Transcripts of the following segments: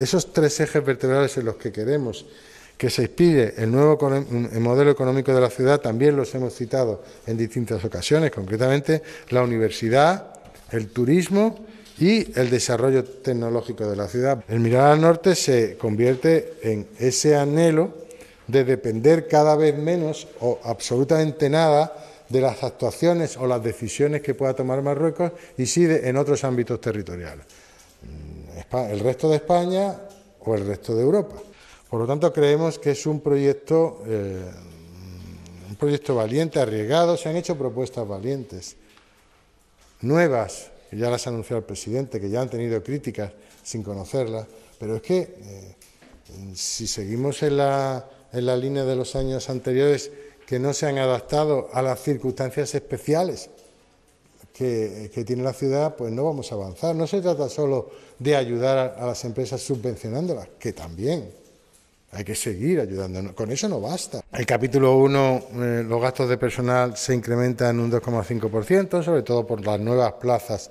Esos tres ejes vertebrales en los que queremos que se inspire el nuevo modelo económico de la ciudad, también los hemos citado en distintas ocasiones, concretamente la universidad, el turismo y el desarrollo tecnológico de la ciudad. El mirar al norte se convierte en ese anhelo de depender cada vez menos o absolutamente nada de las actuaciones o las decisiones que pueda tomar Marruecos y sí de, en otros ámbitos territoriales el resto de España o el resto de Europa. Por lo tanto, creemos que es un proyecto, eh, un proyecto valiente, arriesgado. Se han hecho propuestas valientes, nuevas, que ya las ha anunciado el presidente, que ya han tenido críticas sin conocerlas. Pero es que eh, si seguimos en la, en la línea de los años anteriores, que no se han adaptado a las circunstancias especiales que, tiene la ciudad, pues no vamos a avanzar. No se trata solo de ayudar a, las empresas subvencionándolas, que también, hay que seguir ayudando. Con eso no basta. El capítulo 1, eh, los gastos de personal se incrementan un 2,5%, sobre todo por las nuevas plazas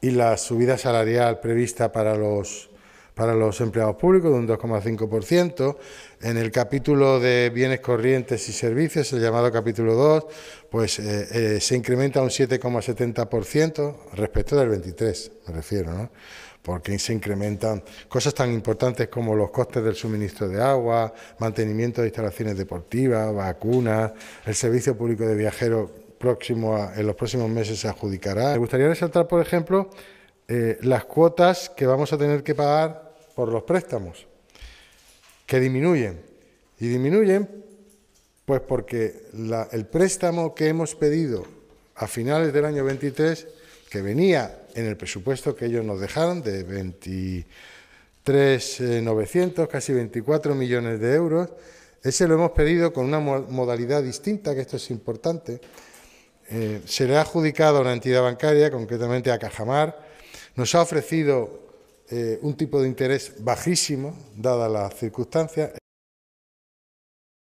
y la subida salarial prevista para los para los empleados públicos de un 2,5%. En el capítulo de bienes corrientes y servicios, el llamado capítulo 2, pues eh, eh, se incrementa un 7,70% respecto del 23, me refiero, ¿no? porque se incrementan cosas tan importantes como los costes del suministro de agua, mantenimiento de instalaciones deportivas, vacunas, el servicio público de viajeros próximo en los próximos meses se adjudicará. Me gustaría resaltar, por ejemplo, eh, las cuotas que vamos a tener que pagar por los préstamos, que disminuyen. Y disminuyen pues porque el préstamo que hemos pedido a finales del año 23, que venía en el presupuesto que ellos nos dejaron de 23.900, eh, casi 24 millones de euros, ese lo hemos pedido con una modalidad distinta, que esto es importante. Eh, se le ha adjudicado a una entidad bancaria, concretamente a Cajamar, nos ha ofrecido eh, un tipo de interés bajísimo, dadas las circunstancias.